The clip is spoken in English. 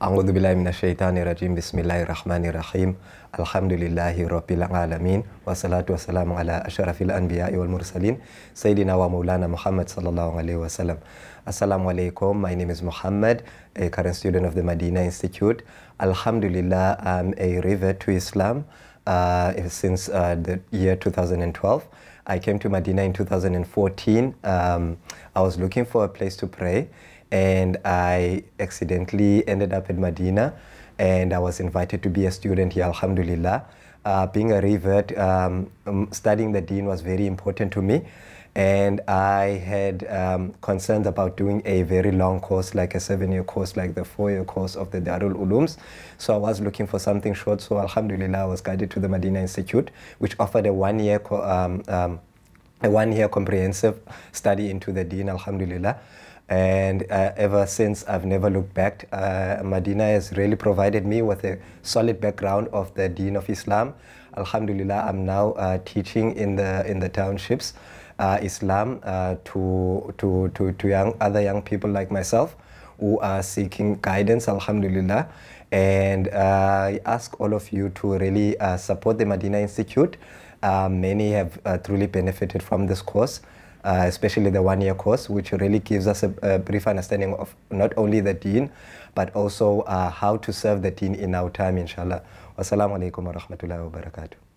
أعوذ بالله من الشيطان الرجيم بسم الله الرحمن الرحيم الحمد لله رب العالمين والصلاة والسلام على أشرف الأنبياء والمرسلين سيدنا ومولانا محمد صلى الله عليه وسلم السلام عليكم my name is Muhammad a current student of the Medina Institute الحمد لله I'm a revert to Islam uh, since uh, the year 2012 I came to Medina in 2014 um, I was looking for a place to pray and I accidentally ended up in Medina and I was invited to be a student here, alhamdulillah. Uh, being a revert, um, um, studying the Deen was very important to me and I had um, concerns about doing a very long course, like a seven-year course, like the four-year course of the Darul Ulums. So I was looking for something short. So Alhamdulillah, I was guided to the Medina Institute, which offered a one-year um, um, a one-year comprehensive study into the Deen. Alhamdulillah. And uh, ever since, I've never looked back. Uh, Medina has really provided me with a solid background of the Deen of Islam. Alhamdulillah, I'm now uh, teaching in the, in the townships uh, Islam uh, to, to, to, to young, other young people like myself who are seeking guidance, Alhamdulillah. And uh, I ask all of you to really support the Medina Institute. many have truly benefited from this course uh, especially the one-year course, which really gives us a, a, brief understanding of not only the deen, but also uh, how to serve the deen in our time, inshallah. Wassalamu alaikum wa rahmatullahi wa barakatuh.